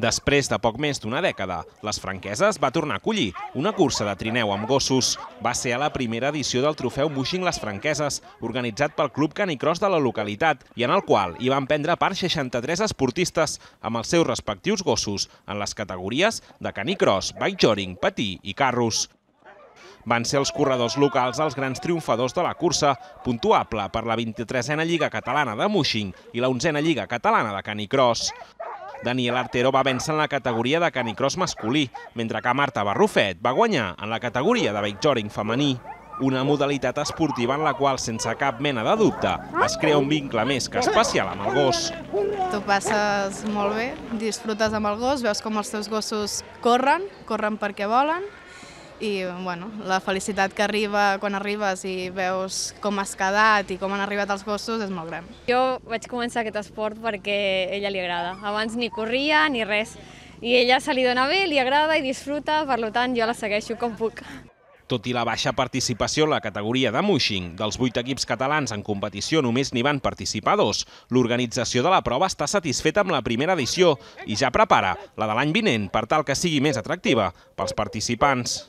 Després de poc més d'una dècada, les franqueses va tornar a collir una cursa de trineu amb gossos. Va ser a la primera edició del trofeu Mushing les franqueses, organitzat pel Club Canicross de la localitat i en el qual hi van prendre part 63 esportistes amb els seus respectius gossos en les categories de canicross, Bikejoring, patí i carros. Van ser els corredors locals els grans triomfadors de la cursa, puntuable per la 23a Lliga Catalana de Mushing i la 11a Lliga Catalana de Canicross. Daniel Artero va vèncer en la categoria de canicross masculí, mentre que Marta Barrufet va guanyar en la categoria de wakeboarding femení. Una modalitat esportiva en la qual, sense cap mena de dubte, es crea un vincle més que especial amb el gos. Tu passes molt bé, disfrutes amb el gos, veus com els teus gossos corren, corren perquè volen, i bueno, la felicitat que arriba quan arribes i veus com has quedat i com han arribat els gossos és molt gran. Jo vaig començar aquest esport perquè a ella li agrada. Abans ni corria ni res. I ella se li dona bé, li agrada i disfruta, per tant jo la segueixo com puc. Tot i la baixa participació en la categoria de mushing, dels vuit equips catalans en competició només n'hi van participar dos. L'organització de la prova està satisfeta amb la primera edició i ja prepara la de l'any vinent per tal que sigui més atractiva pels participants.